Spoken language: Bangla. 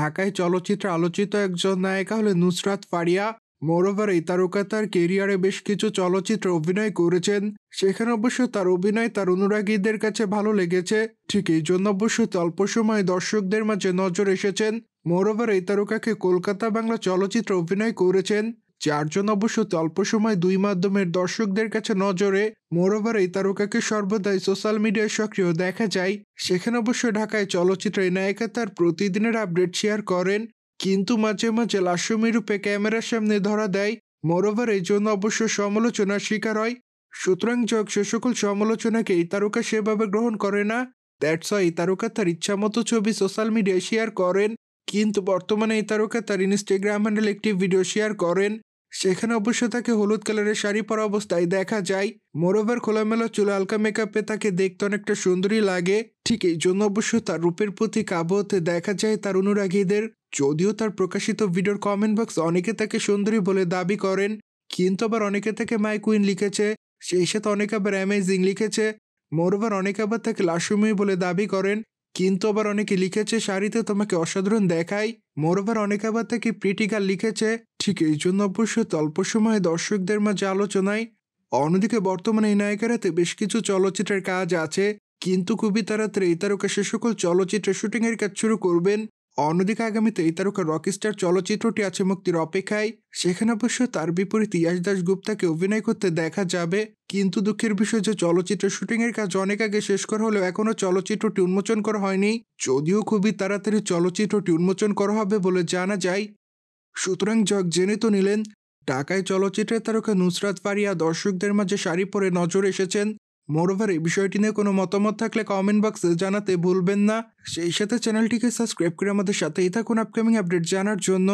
ঢাকায় চলচ্চিত্র আলোচিত একজন নায়িকা হলেন নুসরাত ফারিয়া মোরওভার এই তারকা তার কেরিয়ারে বেশ কিছু চলচ্চিত্রে অভিনয় করেছেন সেখানে অবশ্য তার অভিনয় তার অনুরাগীদের কাছে ভালো লেগেছে ঠিক এই জন্য অবশ্য অল্প সময়ে দর্শকদের মাঝে নজর এসেছেন মোরওভার এই তারকাকে কলকাতা বাংলা চলচ্চিত্রে অভিনয় করেছেন যার অবশ্য অল্প সময় দুই মাধ্যমের দর্শকদের কাছে নজরে মোরোভার এই তারকাকে সর্বদাই সোশ্যাল মিডিয়ায় সক্রিয় দেখা যায় সেখানে অবশ্য ঢাকায় চলচ্চিত্রের নায়িকা তার প্রতিদিনের আপডেট শেয়ার করেন কিন্তু মাঝে মাঝে লাশমি রূপে ক্যামেরার সামনে ধরা দেয় মোরোভার এই জন্য অবশ্য সমালোচনার শিকার হয় সুতরাং যোগ সে সকল সমালোচনাকে এই তারকা সেভাবে গ্রহণ করে না দ্যাটস এই তারকা তার ইচ্ছামতো ছবি সোশ্যাল মিডিয়ায় শেয়ার করেন কিন্তু বর্তমানে এই তারকা তার ইনস্টাগ্রাম হ্যান্ডেল একটি ভিডিও শেয়ার করেন সেখানে অবশ্য তাকে হলুদ কালারের শাড়ি পরা অবস্থায় দেখা যায় মোরোভার খোলামেলা চুল হালকা মেকআপে তাকে দেখতে অনেকটা সুন্দরী লাগে ঠিক এই জন্য অবশ্য তার রূপের প্রতি কাবতে দেখা যায় তার অনুরাগীদের যদিও তার প্রকাশিত ভিডিওর কমেন্ট বক্স অনেকে তাকে সুন্দরী বলে দাবি করেন কিন্তু আবার অনেকে তাকে মাই কুইন লিখেছে সেই সাথে অনেকে আবার অ্যামেজিং লিখেছে মোরোভার অনেকে আবার তাকে লাসুমি বলে দাবি করেন কিন্তু আবার অনেকে লিখেছে শাড়িতে তোমাকে অসাধারণ দেখায় মোরওভার অনেকে আবার তাকে প্রিটিকার লিখেছে ঠিক এই জন্য অবশ্য অল্প সময়ে দর্শকদের মাঝে আলোচনায় অন্যদিকে বর্তমানে এই নায়িকারাতে বেশ কিছু চলচ্চিত্রের কাজ আছে কিন্তু খুবই তাড়াতাড়ি এই তারকা সে সকল চলচ্চিত্রের এর কাজ শুরু করবেন অন্যদিকে আগামীতে এই তারকা স্টার চলচ্চিত্রটি আছে মুক্তির অপেক্ষায় সেখানে অবশ্য তার ইয়াস ইয়াশ গুপ্তাকে অভিনয় করতে দেখা যাবে কিন্তু দুঃখের বিষয় যে চলচ্চিত্র শুটিংয়ের কাজ অনেক আগে শেষ করা হলেও এখনও চলচ্চিত্রটি উন্মোচন করা হয়নি যদিও খুবই তাড়াতাড়ি চলচ্চিত্রটি উন্মোচন করা হবে বলে জানা যায় সুতরাং জগ জেনে তো নিলেন ঢাকায় চলচ্চিত্রের তারকা নুসরাত ফারিয়া দর্শকদের মাঝে শাড়ি পরে নজর এসেছেন মোরোভার এই বিষয়টি নিয়ে কোনো মতামত থাকলে কমেন্ট বক্সে জানাতে ভুলবেন না সেই সাথে চ্যানেলটিকে সাবস্ক্রাইব করে আমাদের সাথেই থাকুন আপকামিং আপডেট জানার জন্য